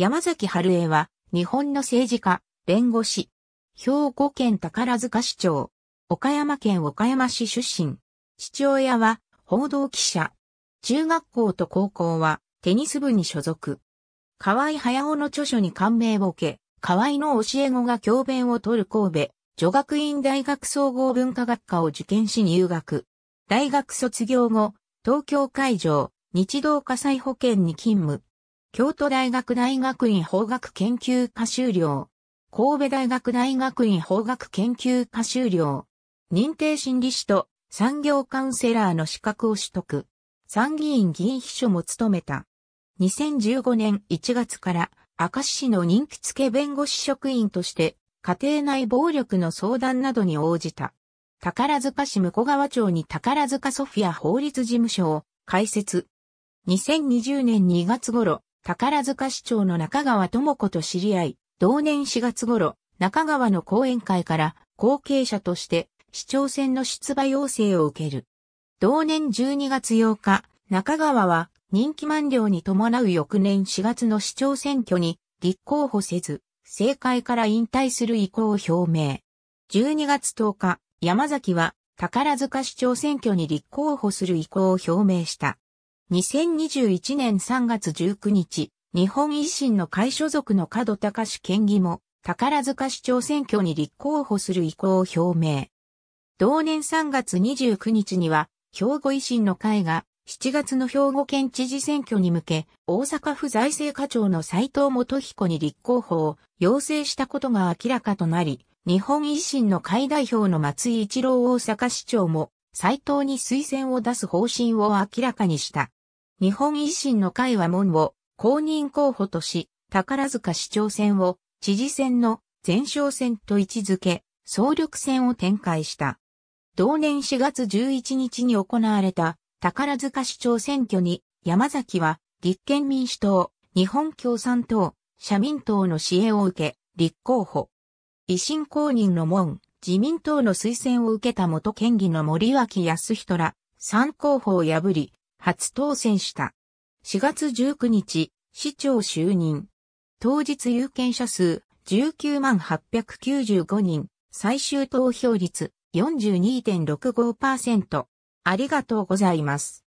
山崎春江は、日本の政治家、弁護士。兵庫県宝塚市長。岡山県岡山市出身。父親は、報道記者。中学校と高校は、テニス部に所属。河合早夫の著書に感銘を受け、河合の教え子が教鞭を取る神戸、女学院大学総合文化学科を受験し入学。大学卒業後、東京会場、日動火災保険に勤務。京都大学大学院法学研究科修了。神戸大学大学院法学研究科修了。認定心理士と産業カウンセラーの資格を取得。参議院議員秘書も務めた。2015年1月から明石市の人気付け弁護士職員として家庭内暴力の相談などに応じた。宝塚市向川町に宝塚ソフィア法律事務所を開設。2020年2月頃、宝塚市長の中川智子と知り合い、同年4月頃、中川の講演会から後継者として市長選の出馬要請を受ける。同年12月8日、中川は人気満了に伴う翌年4月の市長選挙に立候補せず、政界から引退する意向を表明。12月10日、山崎は宝塚市長選挙に立候補する意向を表明した。2021年3月19日、日本維新の会所属の角高市県議も、宝塚市長選挙に立候補する意向を表明。同年3月29日には、兵庫維新の会が、7月の兵庫県知事選挙に向け、大阪府財政課長の斉藤元彦に立候補を要請したことが明らかとなり、日本維新の会代表の松井一郎大阪市長も、斉藤に推薦を出す方針を明らかにした。日本維新の会は門を公認候補とし、宝塚市長選を知事選の前哨戦と位置づけ、総力戦を展開した。同年4月11日に行われた宝塚市長選挙に山崎は立憲民主党、日本共産党、社民党の支援を受け、立候補。維新公認の門、自民党の推薦を受けた元県議の森脇康人ら、3候補を破り、初当選した。4月19日、市長就任。当日有権者数19万895人、最終投票率42.65%。ありがとうございます。